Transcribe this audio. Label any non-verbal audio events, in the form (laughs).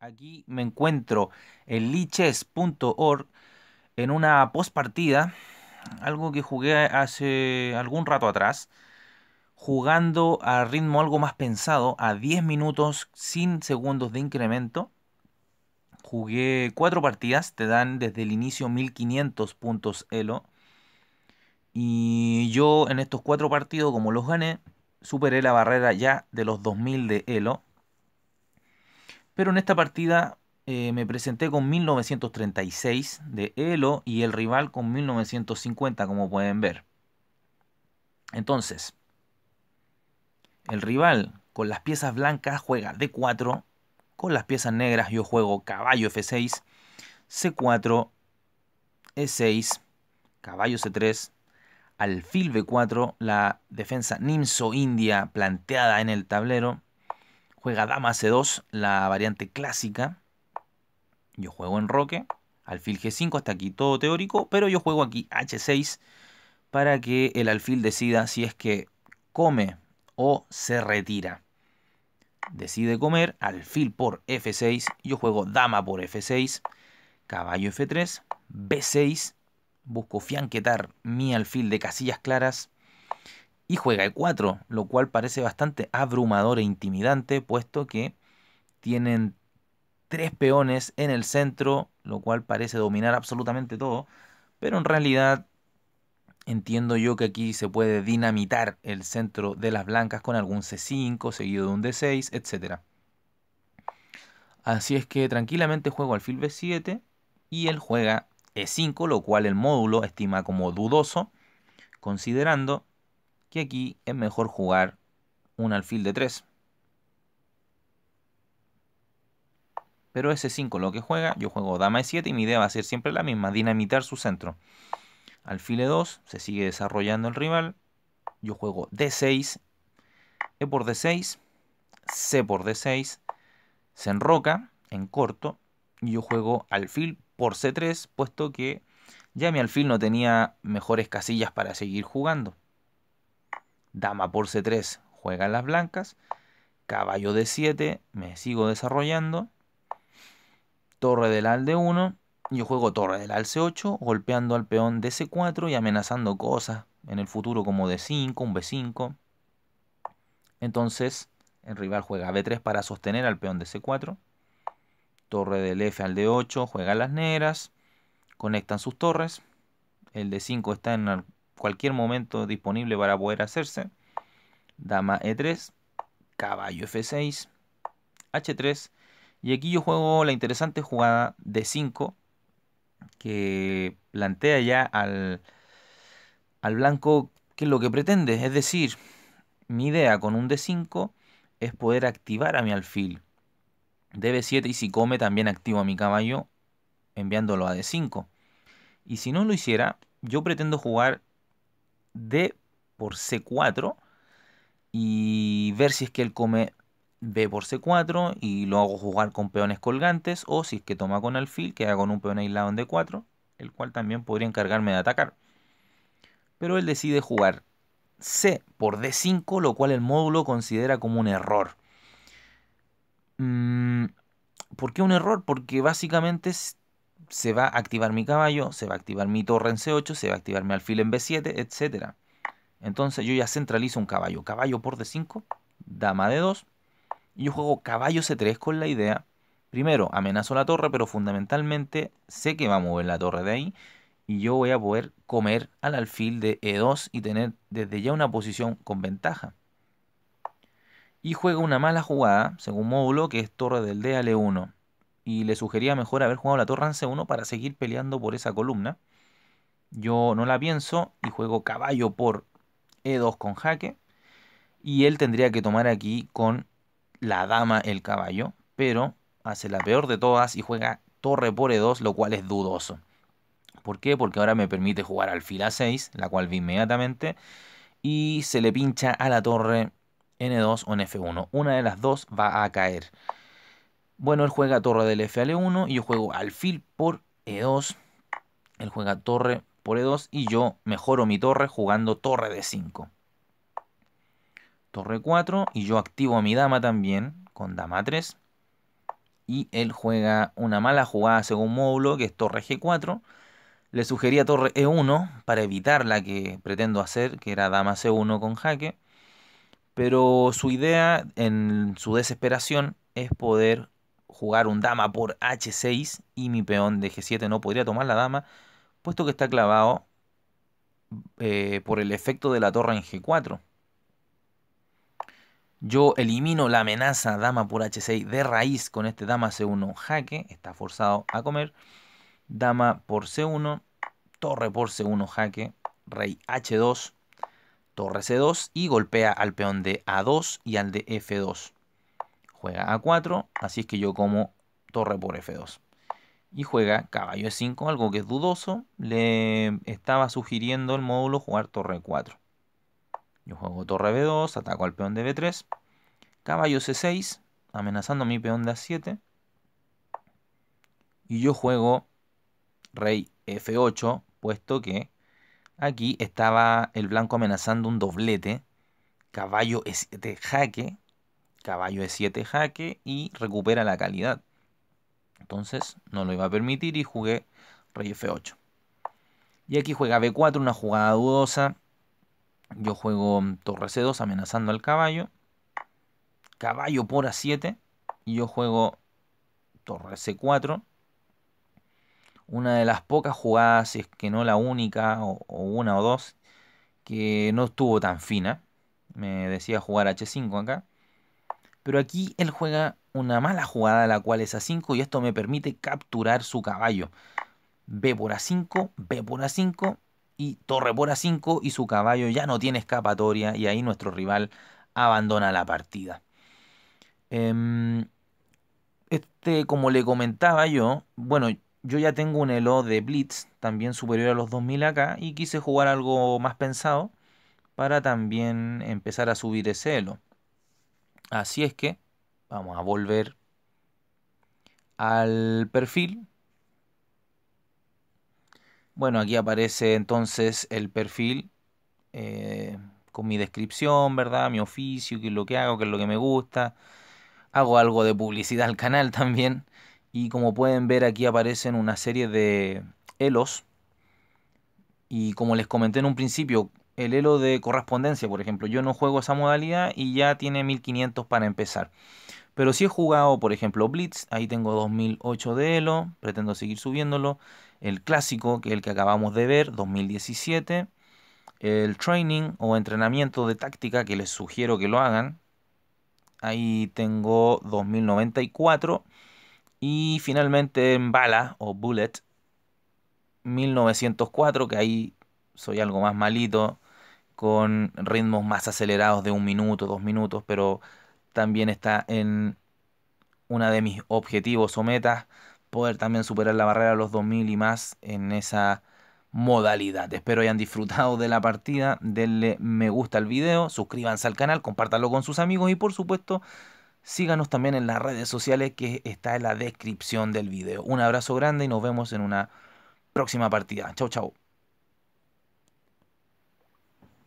aquí me encuentro en lichess.org en una postpartida, algo que jugué hace algún rato atrás, jugando a ritmo algo más pensado, a 10 minutos sin segundos de incremento. Jugué cuatro partidas, te dan desde el inicio 1500 puntos Elo. Y yo en estos cuatro partidos, como los gané, superé la barrera ya de los 2000 de Elo. Pero en esta partida eh, me presenté con 1936 de Elo y el rival con 1950, como pueden ver. Entonces, el rival con las piezas blancas juega D4, con las piezas negras yo juego caballo F6, C4, E6, caballo C3, alfil B4, la defensa Nimso India planteada en el tablero, Juega dama c2, la variante clásica. Yo juego en roque. Alfil g5, hasta aquí todo teórico. Pero yo juego aquí h6 para que el alfil decida si es que come o se retira. Decide comer, alfil por f6, yo juego dama por f6, caballo f3, b6, busco fianquetar mi alfil de casillas claras, y juega e 4, lo cual parece bastante abrumador e intimidante, puesto que tienen tres peones en el centro, lo cual parece dominar absolutamente todo, pero en realidad entiendo yo que aquí se puede dinamitar el centro de las blancas con algún C5, seguido de un D6, etc. Así es que tranquilamente juego alfil B7 y él juega E5, lo cual el módulo estima como dudoso, considerando y aquí es mejor jugar un alfil de 3. Pero ese 5 lo que juega, yo juego dama e7 y mi idea va a ser siempre la misma, dinamitar su centro. Alfil e2, se sigue desarrollando el rival. Yo juego d6, e por d6, c por d6, se enroca en corto y yo juego alfil por c3, puesto que ya mi alfil no tenía mejores casillas para seguir jugando. Dama por C3 juega las blancas. Caballo de 7 me sigo desarrollando. Torre del al de 1. Yo juego torre del al C8, golpeando al peón de C4 y amenazando cosas en el futuro como D5, un B5. Entonces, el rival juega B3 para sostener al peón de C4. Torre del F al D8, juega las negras. Conectan sus torres. El D5 está en cualquier momento disponible para poder hacerse. Dama E3, caballo F6, H3. Y aquí yo juego la interesante jugada d 5 que plantea ya al, al blanco qué es lo que pretende. Es decir, mi idea con un D5 es poder activar a mi alfil. DB7 y si come también activo a mi caballo enviándolo a D5. Y si no lo hiciera, yo pretendo jugar D por C4 y ver si es que él come B por C4 y lo hago jugar con peones colgantes o si es que toma con alfil queda con un peón aislado en D4 el cual también podría encargarme de atacar. Pero él decide jugar C por D5 lo cual el módulo considera como un error. Mm, ¿Por qué un error? Porque básicamente se va a activar mi caballo, se va a activar mi torre en C8, se va a activar mi alfil en B7, etc. Entonces yo ya centralizo un caballo. Caballo por D5, dama D2. Y yo juego caballo C3 con la idea, primero, amenazo la torre, pero fundamentalmente sé que va a mover la torre de ahí. Y yo voy a poder comer al alfil de E2 y tener desde ya una posición con ventaja. Y juego una mala jugada, según módulo, que es torre del D al E1 y le sugería mejor haber jugado la torre en C1 para seguir peleando por esa columna. Yo no la pienso y juego caballo por E2 con jaque. Y él tendría que tomar aquí con la dama el caballo, pero hace la peor de todas y juega torre por E2, lo cual es dudoso. ¿Por qué? Porque ahora me permite jugar alfil A6, la cual vi inmediatamente, y se le pincha a la torre N2 e o en F1. Una de las dos va a caer. Bueno, él juega torre del F e 1 y yo juego alfil por E2. Él juega torre por E2 y yo mejoro mi torre jugando torre de 5. Torre 4 y yo activo a mi dama también con dama 3. Y él juega una mala jugada según módulo que es torre G4. Le sugería torre E1 para evitar la que pretendo hacer, que era dama C1 con jaque. Pero su idea en su desesperación es poder jugar un dama por h6 y mi peón de g7 no podría tomar la dama, puesto que está clavado eh, por el efecto de la torre en g4. Yo elimino la amenaza dama por h6 de raíz con este dama c1 jaque, está forzado a comer. Dama por c1, torre por c1 jaque, rey h2, torre c2 y golpea al peón de a2 y al de f2 juega A4, así es que yo como torre por F2. Y juega caballo E5, algo que es dudoso, le estaba sugiriendo el módulo jugar torre 4. Yo juego torre B2, ataco al peón de B3, caballo C6, amenazando a mi peón de A7. Y yo juego rey F8, puesto que aquí estaba el blanco amenazando un doblete, caballo E7 jaque, caballo de 7 jaque y recupera la calidad. Entonces no lo iba a permitir y jugué rey f8. Y aquí juega b4, una jugada dudosa. Yo juego torre c2 amenazando al caballo. Caballo por a7. Y yo juego torre c4. Una de las pocas jugadas, si es que no la única, o una o dos, que no estuvo tan fina. Me decía jugar h5 acá pero aquí él juega una mala jugada, la cual es a 5 y esto me permite capturar su caballo. B por a 5, B por a 5 y torre por a 5 y su caballo ya no tiene escapatoria y ahí nuestro rival abandona la partida. Em, este, como le comentaba yo, bueno, yo ya tengo un elo de Blitz también superior a los 2000 acá y quise jugar algo más pensado para también empezar a subir ese elo. Así es que vamos a volver al perfil. Bueno, aquí aparece entonces el perfil eh, con mi descripción, ¿verdad? Mi oficio, qué es lo que hago, qué es lo que me gusta. Hago algo de publicidad al canal (laughs) también. Y como pueden ver aquí aparecen una serie de elos. Y como les comenté en un principio, el elo de correspondencia, por ejemplo. Yo no juego esa modalidad y ya tiene 1500 para empezar. Pero si he jugado, por ejemplo, Blitz, ahí tengo 2008 de elo, pretendo seguir subiéndolo. El clásico, que es el que acabamos de ver, 2017. El training o entrenamiento de táctica, que les sugiero que lo hagan. Ahí tengo 2094. Y finalmente en bala o bullet, 1904, que ahí soy algo más malito con ritmos más acelerados de un minuto, dos minutos, pero también está en una de mis objetivos o metas poder también superar la barrera de los 2000 y más en esa modalidad. Espero hayan disfrutado de la partida, denle me gusta al video, suscríbanse al canal, compártanlo con sus amigos y por supuesto síganos también en las redes sociales que está en la descripción del video. Un abrazo grande y nos vemos en una próxima partida. Chau chau.